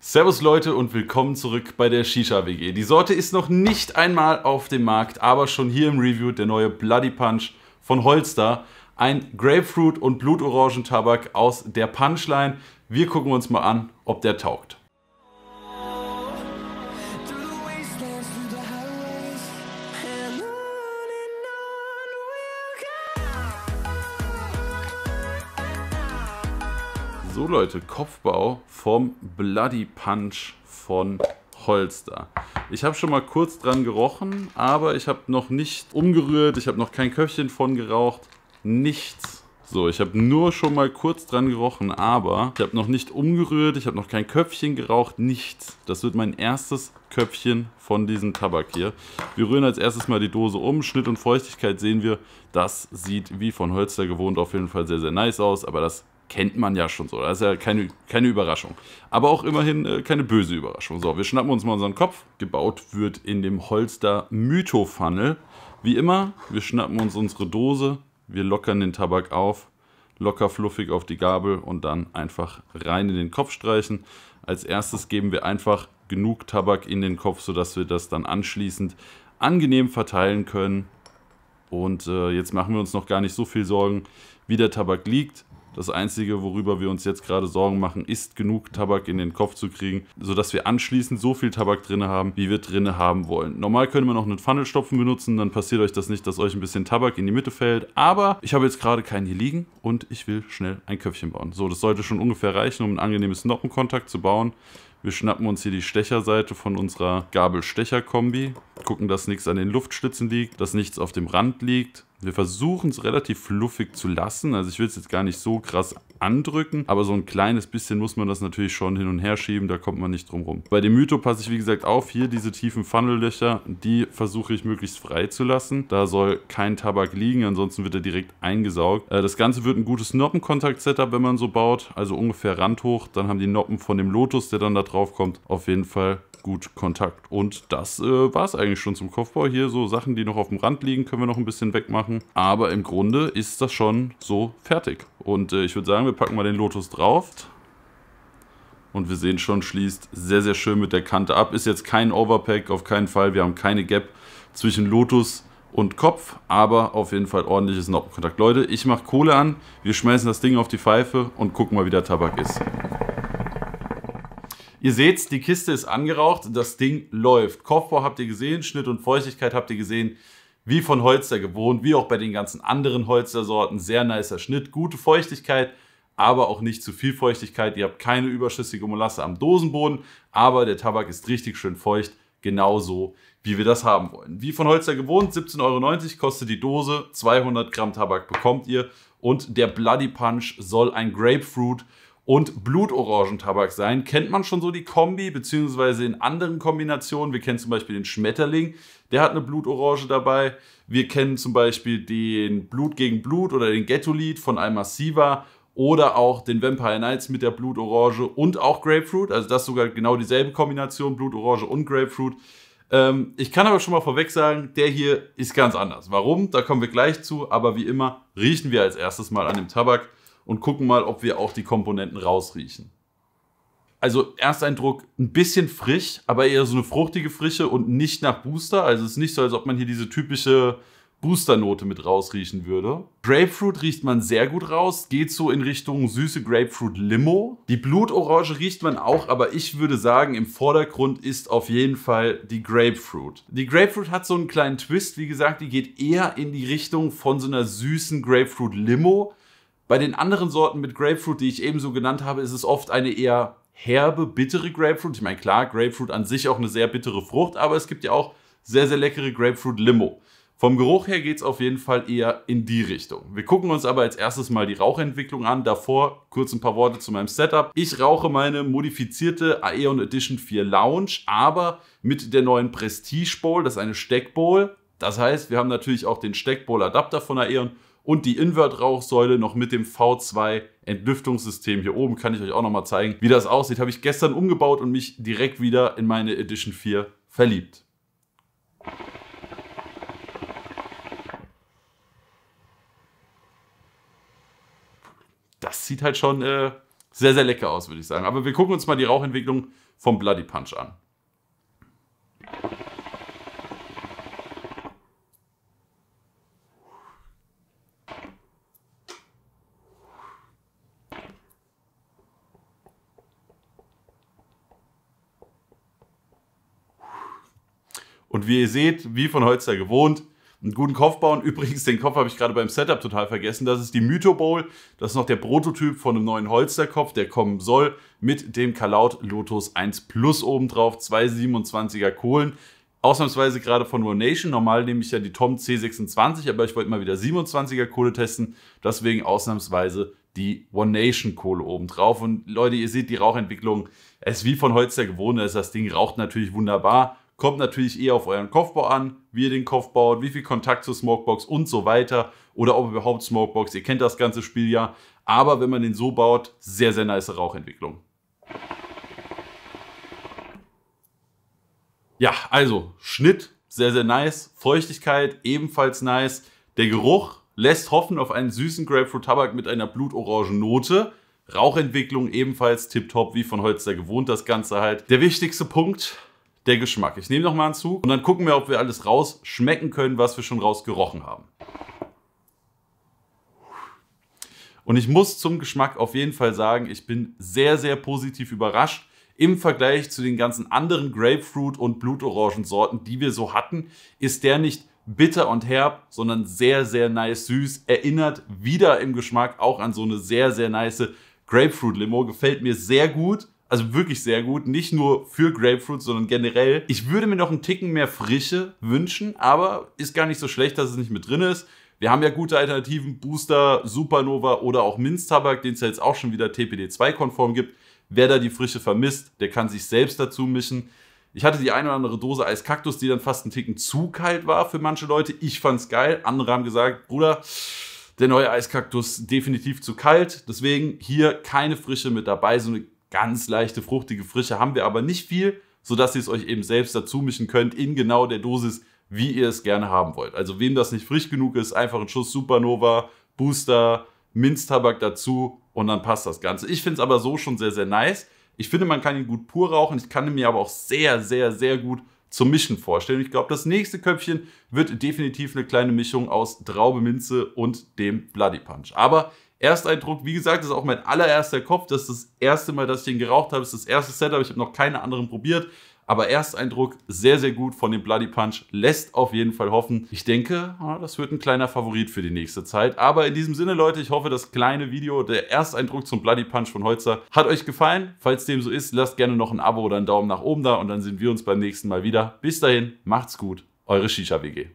Servus Leute und willkommen zurück bei der Shisha WG. Die Sorte ist noch nicht einmal auf dem Markt, aber schon hier im Review der neue Bloody Punch von Holster. Ein Grapefruit und Blutorangentabak aus der Punchline. Wir gucken uns mal an, ob der taugt. Leute, Kopfbau vom Bloody Punch von Holster. Ich habe schon mal kurz dran gerochen, aber ich habe noch nicht umgerührt, ich habe noch kein Köpfchen von geraucht, nichts. So, ich habe nur schon mal kurz dran gerochen, aber ich habe noch nicht umgerührt, ich habe noch kein Köpfchen geraucht, nichts. Das wird mein erstes Köpfchen von diesem Tabak hier. Wir rühren als erstes mal die Dose um, Schnitt und Feuchtigkeit sehen wir. Das sieht wie von Holster gewohnt auf jeden Fall sehr, sehr nice aus, aber das kennt man ja schon so. Das ist ja keine, keine Überraschung. Aber auch immerhin äh, keine böse Überraschung. So, wir schnappen uns mal unseren Kopf. Gebaut wird in dem Holster Mythofunnel. Wie immer, wir schnappen uns unsere Dose, wir lockern den Tabak auf, locker fluffig auf die Gabel und dann einfach rein in den Kopf streichen. Als erstes geben wir einfach genug Tabak in den Kopf, sodass wir das dann anschließend angenehm verteilen können. Und äh, jetzt machen wir uns noch gar nicht so viel Sorgen, wie der Tabak liegt. Das Einzige, worüber wir uns jetzt gerade Sorgen machen, ist genug Tabak in den Kopf zu kriegen, sodass wir anschließend so viel Tabak drin haben, wie wir drin haben wollen. Normal können wir noch einen Pfannelstopfen benutzen, dann passiert euch das nicht, dass euch ein bisschen Tabak in die Mitte fällt. Aber ich habe jetzt gerade keinen hier liegen und ich will schnell ein Köpfchen bauen. So, das sollte schon ungefähr reichen, um ein angenehmes Noppenkontakt zu bauen. Wir schnappen uns hier die Stecherseite von unserer Gabel-Stecher-Kombi, gucken, dass nichts an den Luftschlitzen liegt, dass nichts auf dem Rand liegt. Wir versuchen es relativ fluffig zu lassen, also ich will es jetzt gar nicht so krass andrücken, aber so ein kleines bisschen muss man das natürlich schon hin und her schieben, da kommt man nicht drum rum. Bei dem Mytho passe ich wie gesagt auf, hier diese tiefen Funnellöcher, die versuche ich möglichst frei zu lassen. Da soll kein Tabak liegen, ansonsten wird er direkt eingesaugt. Äh, das Ganze wird ein gutes Noppenkontakt-Setup, wenn man so baut, also ungefähr randhoch. Dann haben die Noppen von dem Lotus, der dann da drauf kommt, auf jeden Fall gut Kontakt. Und das äh, war es eigentlich schon zum Kopfbau. Hier so Sachen, die noch auf dem Rand liegen, können wir noch ein bisschen wegmachen. Aber im Grunde ist das schon so fertig. Und äh, ich würde sagen, wir packen mal den Lotus drauf. Und wir sehen schon, schließt sehr, sehr schön mit der Kante ab. Ist jetzt kein Overpack, auf keinen Fall. Wir haben keine Gap zwischen Lotus und Kopf, aber auf jeden Fall ordentliches Noppenkontakt. Leute, ich mache Kohle an, wir schmeißen das Ding auf die Pfeife und gucken mal, wie der Tabak ist. Ihr seht's, die Kiste ist angeraucht, das Ding läuft. Kopfbau habt ihr gesehen, Schnitt und Feuchtigkeit habt ihr gesehen wie von Holster gewohnt, wie auch bei den ganzen anderen Holstersorten. Sehr nicer Schnitt, gute Feuchtigkeit, aber auch nicht zu viel Feuchtigkeit. Ihr habt keine überschüssige Molasse am Dosenboden, aber der Tabak ist richtig schön feucht, genauso wie wir das haben wollen. Wie von Holster gewohnt, 17,90 Euro kostet die Dose, 200 Gramm Tabak bekommt ihr und der Bloody Punch soll ein Grapefruit und Blutorangentabak sein. Kennt man schon so die Kombi, beziehungsweise in anderen Kombinationen. Wir kennen zum Beispiel den Schmetterling, der hat eine Blutorange dabei. Wir kennen zum Beispiel den Blut gegen Blut oder den Ghetto-Lied von Alma Siva oder auch den Vampire Nights mit der Blutorange und auch Grapefruit. Also das ist sogar genau dieselbe Kombination, Blutorange und Grapefruit. Ähm, ich kann aber schon mal vorweg sagen, der hier ist ganz anders. Warum? Da kommen wir gleich zu. Aber wie immer riechen wir als erstes mal an dem Tabak und gucken mal, ob wir auch die Komponenten rausriechen. Also Ersteindruck ein bisschen frisch, aber eher so eine fruchtige Frische und nicht nach Booster. Also es ist nicht so, als ob man hier diese typische Booster-Note mit rausriechen würde. Grapefruit riecht man sehr gut raus, geht so in Richtung süße Grapefruit Limo. Die Blutorange riecht man auch, aber ich würde sagen, im Vordergrund ist auf jeden Fall die Grapefruit. Die Grapefruit hat so einen kleinen Twist, wie gesagt, die geht eher in die Richtung von so einer süßen Grapefruit Limo bei den anderen Sorten mit Grapefruit, die ich ebenso genannt habe, ist es oft eine eher herbe, bittere Grapefruit. Ich meine, klar, Grapefruit an sich auch eine sehr bittere Frucht, aber es gibt ja auch sehr, sehr leckere Grapefruit Limo. Vom Geruch her geht es auf jeden Fall eher in die Richtung. Wir gucken uns aber als erstes mal die Rauchentwicklung an. Davor kurz ein paar Worte zu meinem Setup. Ich rauche meine modifizierte Aeon Edition 4 Lounge, aber mit der neuen Prestige Bowl, das ist eine Steckbowl. Das heißt, wir haben natürlich auch den Steckbowl Adapter von Aeon und die Invert-Rauchsäule noch mit dem V2 Entlüftungssystem. Hier oben kann ich euch auch nochmal zeigen, wie das aussieht. Habe ich gestern umgebaut und mich direkt wieder in meine Edition 4 verliebt. Das sieht halt schon äh, sehr, sehr lecker aus, würde ich sagen. Aber wir gucken uns mal die Rauchentwicklung vom Bloody Punch an. Und wie ihr seht, wie von Holster gewohnt, einen guten Kopf bauen. Übrigens, den Kopf habe ich gerade beim Setup total vergessen. Das ist die Mytho Bowl. Das ist noch der Prototyp von einem neuen Holsterkopf, der kommen soll. Mit dem Kalaut Lotus 1 Plus obendrauf. 227er Kohlen. Ausnahmsweise gerade von One Nation. Normal nehme ich ja die Tom C26, aber ich wollte mal wieder 27er Kohle testen. Deswegen ausnahmsweise die One Nation Kohle obendrauf. Und Leute, ihr seht die Rauchentwicklung. Es ist wie von Holster gewohnt. ist also das Ding raucht natürlich wunderbar Kommt natürlich eher auf euren Kopfbau an, wie ihr den Kopf baut, wie viel Kontakt zur Smokebox und so weiter. Oder ob überhaupt Smokebox, ihr kennt das ganze Spiel ja. Aber wenn man den so baut, sehr, sehr nice Rauchentwicklung. Ja, also Schnitt, sehr, sehr nice. Feuchtigkeit, ebenfalls nice. Der Geruch lässt hoffen auf einen süßen Grapefruit-Tabak mit einer blutorangen Note. Rauchentwicklung ebenfalls tipptopp, wie von Holster gewohnt, das Ganze halt. Der wichtigste Punkt, der Geschmack. Ich nehme nochmal einen Zug und dann gucken wir, ob wir alles rausschmecken können, was wir schon raus gerochen haben. Und ich muss zum Geschmack auf jeden Fall sagen, ich bin sehr, sehr positiv überrascht im Vergleich zu den ganzen anderen Grapefruit- und Blutorangensorten, die wir so hatten, ist der nicht bitter und herb, sondern sehr, sehr nice süß. Erinnert wieder im Geschmack auch an so eine sehr, sehr nice Grapefruit-Limo. Gefällt mir sehr gut also wirklich sehr gut. Nicht nur für Grapefruit, sondern generell. Ich würde mir noch einen Ticken mehr Frische wünschen, aber ist gar nicht so schlecht, dass es nicht mit drin ist. Wir haben ja gute Alternativen, Booster, Supernova oder auch Minztabak, den es ja jetzt auch schon wieder TPD2-konform gibt. Wer da die Frische vermisst, der kann sich selbst dazu mischen. Ich hatte die eine oder andere Dose Eiskaktus, die dann fast einen Ticken zu kalt war für manche Leute. Ich fand's geil. Andere haben gesagt, Bruder, der neue Eiskaktus definitiv zu kalt. Deswegen hier keine Frische mit dabei, so eine Ganz leichte, fruchtige Frische haben wir aber nicht viel, sodass ihr es euch eben selbst dazu mischen könnt in genau der Dosis, wie ihr es gerne haben wollt. Also wem das nicht frisch genug ist, einfach ein Schuss Supernova, Booster, Minztabak dazu und dann passt das Ganze. Ich finde es aber so schon sehr, sehr nice. Ich finde, man kann ihn gut pur rauchen. Ich kann ihn mir aber auch sehr, sehr, sehr gut zum Mischen vorstellen. Ich glaube, das nächste Köpfchen wird definitiv eine kleine Mischung aus Traube, Minze und dem Bloody Punch. Aber Ersteindruck, wie gesagt, ist auch mein allererster Kopf. Das ist das erste Mal, dass ich den geraucht habe. Das ist das erste Setup. Ich habe noch keine anderen probiert. Aber Ersteindruck sehr, sehr gut von dem Bloody Punch. Lässt auf jeden Fall hoffen. Ich denke, das wird ein kleiner Favorit für die nächste Zeit. Aber in diesem Sinne, Leute, ich hoffe, das kleine Video, der Ersteindruck zum Bloody Punch von Holzer, hat euch gefallen. Falls dem so ist, lasst gerne noch ein Abo oder einen Daumen nach oben da. Und dann sehen wir uns beim nächsten Mal wieder. Bis dahin, macht's gut. Eure Shisha-WG.